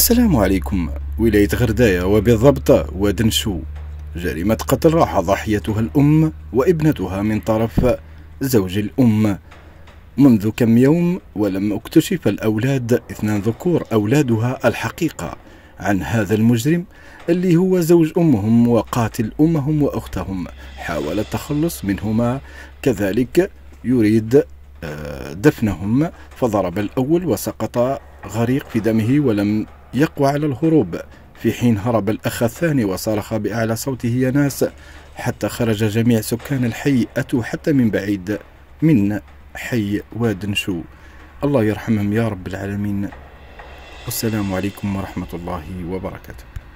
السلام عليكم ولاية غرداية وبالضبط ودنشو جريمة قتل راح ضحيتها الأم وابنتها من طرف زوج الأم منذ كم يوم ولم اكتشف الأولاد اثنان ذكور أولادها الحقيقة عن هذا المجرم اللي هو زوج أمهم وقاتل أمهم وأختهم حاول التخلص منهما كذلك يريد آه، دفنهم فضرب الأول وسقط غريق في دمه ولم يقوى على الهروب في حين هرب الأخ الثاني وصرخ بأعلى صوته يا ناس حتى خرج جميع سكان الحي أتوا حتى من بعيد من حي واد نشو الله يرحمهم يا رب العالمين والسلام عليكم ورحمة الله وبركاته